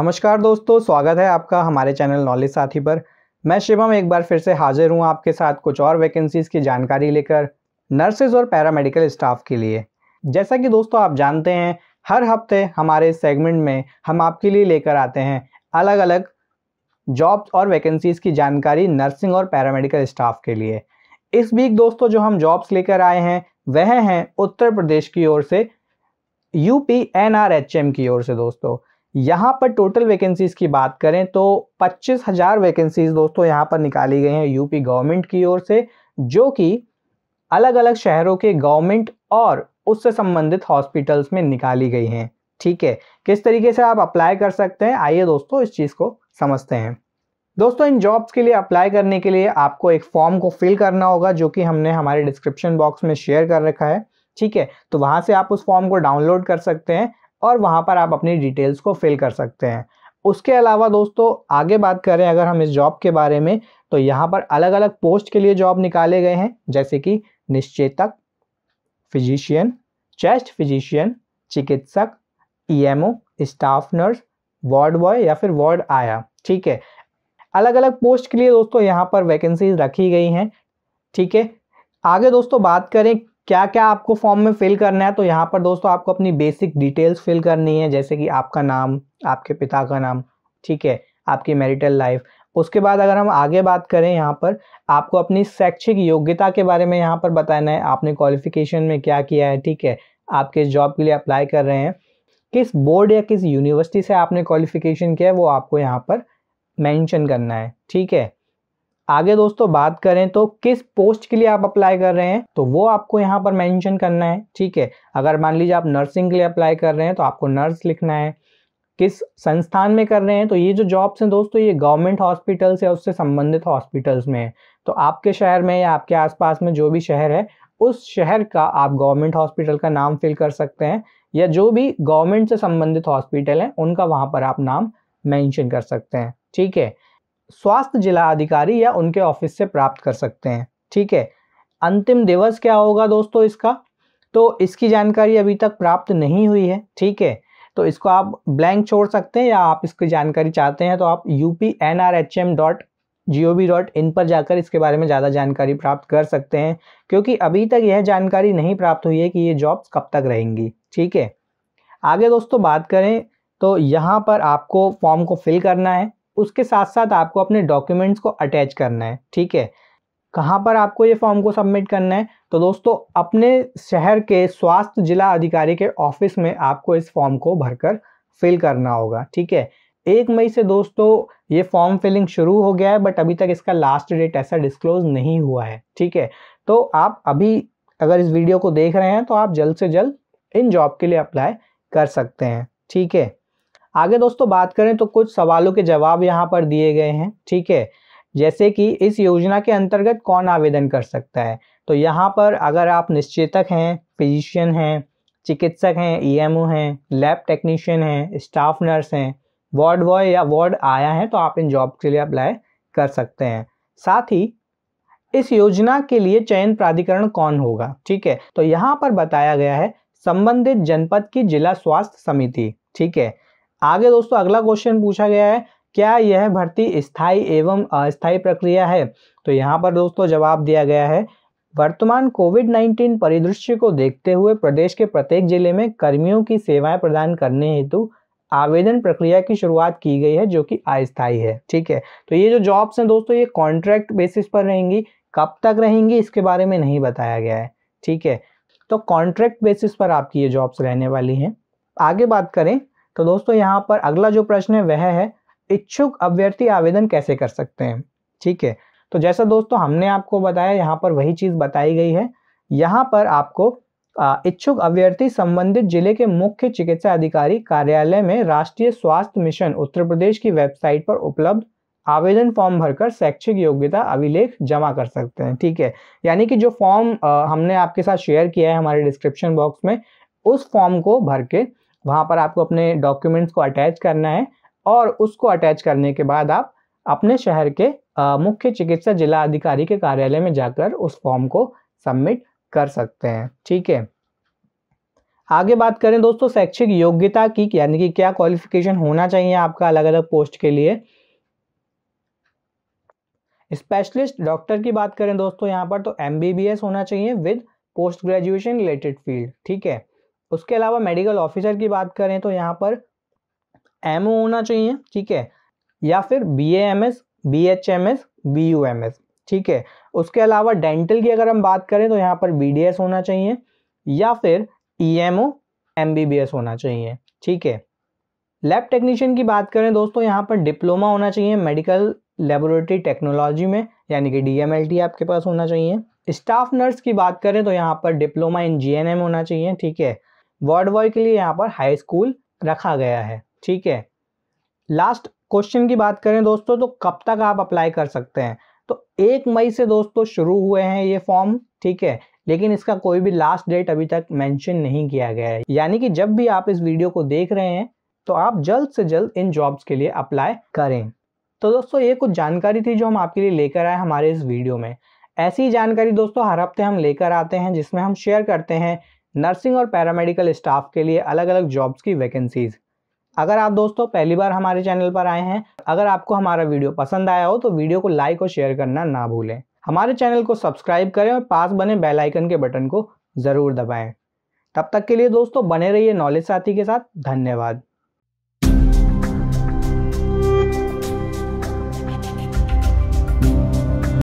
नमस्कार दोस्तों स्वागत है आपका हमारे चैनल नॉलेज साथी पर मैं शिवम एक बार फिर से हाजिर हूँ आपके साथ कुछ और वैकेंसीज़ की जानकारी लेकर नर्सेज और पैरामेडिकल स्टाफ के लिए जैसा कि दोस्तों आप जानते हैं हर हफ्ते हमारे सेगमेंट में हम आपके लिए लेकर आते हैं अलग अलग जॉब्स और वैकेंसीज़ की जानकारी नर्सिंग और पैरामेडिकल स्टाफ के लिए इस वीक दोस्तों जो हम जॉब्स लेकर आए हैं वह हैं उत्तर प्रदेश की ओर से U P N R H M की ओर से दोस्तों यहाँ पर टोटल वैकेंसीज़ की बात करें तो पच्चीस हज़ार वैकेंसीज़ दोस्तों यहाँ पर निकाली गई हैं यूपी गवर्नमेंट की ओर से जो कि अलग अलग शहरों के गवर्नमेंट और उससे संबंधित हॉस्पिटल्स में निकाली गई हैं ठीक है किस तरीके से आप अप्लाई कर सकते हैं आइए दोस्तों इस चीज़ को समझते हैं दोस्तों इन जॉब्स के लिए अप्लाई करने के लिए आपको एक फॉर्म को फिल करना होगा जो कि हमने हमारे डिस्क्रिप्शन बॉक्स में शेयर कर रखा है ठीक है तो वहाँ से आप उस फॉर्म को डाउनलोड कर सकते हैं और वहाँ पर आप अपनी डिटेल्स को फिल कर सकते हैं उसके अलावा दोस्तों आगे बात करें अगर हम इस जॉब के बारे में तो यहाँ पर अलग अलग पोस्ट के लिए जॉब निकाले गए हैं जैसे कि निश्चेतक फिजिशियन चेस्ट फिजिशियन चिकित्सक EMO staff nurse ward boy या फिर वार्ड आया ठीक है अलग अलग पोस्ट के लिए दोस्तों यहाँ पर वैकेंसीज रखी गई हैं ठीक है आगे दोस्तों बात करें क्या क्या आपको फॉर्म में फिल करना है तो यहाँ पर दोस्तों आपको अपनी बेसिक डिटेल्स फिल करनी है जैसे कि आपका नाम आपके पिता का नाम ठीक है आपकी मैरिटल लाइफ उसके बाद अगर हम आगे बात करें यहाँ पर आपको अपनी शैक्षिक योग्यता के बारे में यहाँ पर बताना है आपने क्वालिफिकेशन में क्या किया है ठीक है आप किस जॉब के लिए अप्लाई कर रहे हैं किस बोर्ड या किस यूनिवर्सिटी से आपने क्वालिफिकेशन किया है वो आपको यहाँ पर मेंशन करना है ठीक है आगे दोस्तों बात करें तो किस पोस्ट के लिए आप अप्लाई कर रहे हैं तो वो आपको यहाँ पर मेंशन करना है ठीक है अगर मान लीजिए आप नर्सिंग के लिए अप्लाई कर रहे हैं तो आपको नर्स लिखना है किस संस्थान में कर रहे हैं तो ये जो जॉब्स हैं दोस्तों ये गवर्नमेंट हॉस्पिटल्स या उससे संबंधित हॉस्पिटल्स में है तो आपके शहर में या आपके आस में जो भी शहर है उस शहर का आप गवर्नमेंट हॉस्पिटल का नाम फिल कर सकते हैं या जो भी गवर्नमेंट से संबंधित हॉस्पिटल हैं उनका वहाँ पर आप नाम मैंशन कर सकते हैं ठीक है स्वास्थ्य जिला अधिकारी या उनके ऑफिस से प्राप्त कर सकते हैं ठीक है अंतिम दिवस क्या होगा दोस्तों इसका तो इसकी जानकारी अभी तक प्राप्त नहीं हुई है ठीक है तो इसको आप ब्लैंक छोड़ सकते हैं या आप इसकी जानकारी चाहते हैं तो आप U P N R H M dot G O V dot in पर जाकर इसके बारे में ज़्यादा जानकारी प्राप्त कर सकते हैं क्योंकि अभी तक यह जानकारी नहीं प्राप्त हुई है कि ये जॉब्स कब तक रहेंगी ठीक है आगे दोस्तों बात करें तो यहाँ पर आपको फॉर्म को फिल करना है उसके साथ साथ आपको अपने डॉक्यूमेंट्स को अटैच करना है ठीक है कहाँ पर आपको ये फॉर्म को सबमिट करना है तो दोस्तों अपने शहर के स्वास्थ्य जिला अधिकारी के ऑफिस में आपको इस फॉर्म को भरकर फिल करना होगा ठीक है एक मई से दोस्तों ये फॉर्म फिलिंग शुरू हो गया है बट अभी तक इसका लास्ट डेट ऐसा डिस्क्लोज नहीं हुआ है ठीक है तो आप अभी अगर इस वीडियो को देख रहे हैं तो आप जल्द से जल्द इन जॉब के लिए अप्लाई कर सकते हैं ठीक है आगे दोस्तों बात करें तो कुछ सवालों के जवाब यहाँ पर दिए गए हैं ठीक है जैसे कि इस योजना के अंतर्गत कौन आवेदन कर सकता है तो यहाँ पर अगर आप निश्चेतक हैं फिजिशियन हैं चिकित्सक हैं ईएमओ e हैं लैब टेक्नीशियन हैं स्टाफ नर्स हैं वार्ड बॉय या वार्ड आया है तो आप इन जॉब के लिए अप्लाई कर सकते हैं साथ ही इस योजना के लिए चयन प्राधिकरण कौन होगा ठीक है तो यहाँ पर बताया गया है संबंधित जनपद की जिला स्वास्थ्य समिति ठीक है आगे दोस्तों अगला क्वेश्चन पूछा गया है क्या यह भर्ती स्थायी एवं अस्थायी प्रक्रिया है तो यहाँ पर दोस्तों जवाब दिया गया है वर्तमान कोविड 19 परिदृश्य को देखते हुए प्रदेश के प्रत्येक जिले में कर्मियों की सेवाएं प्रदान करने हेतु आवेदन प्रक्रिया की शुरुआत की गई है जो कि अस्थायी है ठीक है तो ये जो जॉब्स हैं दोस्तों ये कॉन्ट्रैक्ट बेसिस पर रहेंगी कब तक रहेंगी इसके बारे में नहीं बताया गया है ठीक है तो कॉन्ट्रैक्ट बेसिस पर आपकी ये जॉब्स रहने वाली हैं आगे बात करें तो दोस्तों यहाँ पर अगला जो प्रश्न है वह है इच्छुक अभ्यर्थी आवेदन कैसे कर सकते हैं ठीक है तो जैसा दोस्तों हमने आपको बताया यहाँ पर वही चीज़ बताई गई है यहाँ पर आपको इच्छुक अभ्यर्थी संबंधित जिले के मुख्य चिकित्सा अधिकारी कार्यालय में राष्ट्रीय स्वास्थ्य मिशन उत्तर प्रदेश की वेबसाइट पर उपलब्ध आवेदन फॉर्म भरकर शैक्षिक योग्यता अभिलेख जमा कर सकते हैं ठीक है यानी कि जो फॉर्म हमने आपके साथ शेयर किया है हमारे डिस्क्रिप्शन बॉक्स में उस फॉर्म को भर के वहाँ पर आपको अपने डॉक्यूमेंट्स को अटैच करना है और उसको अटैच करने के बाद आप अपने शहर के मुख्य चिकित्सा जिला अधिकारी के कार्यालय में जाकर उस फॉर्म को सबमिट कर सकते हैं ठीक है आगे बात करें दोस्तों शैक्षिक योग्यता की यानी कि क्या क्वालिफिकेशन होना चाहिए आपका अलग अलग पोस्ट के लिए स्पेशलिस्ट डॉक्टर की बात करें दोस्तों यहाँ पर तो एमबीबीएस होना चाहिए with post graduation related field ठीक है उसके अलावा मेडिकल ऑफिसर की बात करें तो यहाँ पर एम होना चाहिए ठीक है या फिर B M S B H M S B U M S ठीक है उसके अलावा डेंटल की अगर हम बात करें तो यहाँ पर बी डी एस होना चाहिए या फिर E M O M B B S होना चाहिए ठीक है लैब टेक्नीशियन की बात करें दोस्तों यहाँ पर डिप्लोमा होना चाहिए मेडिकल लेबोरेटरी टेक्नोलॉजी में यानी कि डी आपके पास होना चाहिए स्टाफ नर्स की बात करें तो यहाँ पर डिप्लोमा इन जी होना चाहिए ठीक है वर्ड बॉय के लिए यहाँ पर हाई स्कूल रखा गया है ठीक है लास्ट क्वेश्चन की बात करें दोस्तों तो कब तक आप अप्लाई कर सकते हैं तो एक मई से दोस्तों शुरू हुए हैं ये फॉर्म ठीक है लेकिन इसका कोई भी लास्ट डेट अभी तक मेंशन नहीं किया गया है यानी कि जब भी आप इस वीडियो को देख रहे हैं तो आप जल्द से जल्द इन जॉब्स के लिए अप्लाई करें तो दोस्तों ये कुछ जानकारी थी जो हम आपके लिए लेकर आए हमारे इस वीडियो में ऐसी जानकारी दोस्तों हर हफ्ते हम लेकर आते हैं जिसमें हम शेयर करते हैं नर्सिंग और पैरामेडिकल स्टाफ के लिए अलग अलग जॉब्स की वैकेंसीज़ अगर आप दोस्तों पहली बार हमारे चैनल पर आए हैं अगर आपको हमारा वीडियो पसंद आया हो तो वीडियो को लाइक और शेयर करना ना भूलें हमारे चैनल को सब्सक्राइब करें और पास बने बेल आइकन के बटन को ज़रूर दबाएं तब तक के लिए दोस्तों बने रहिए नॉलेज साथी के साथ धन्यवाद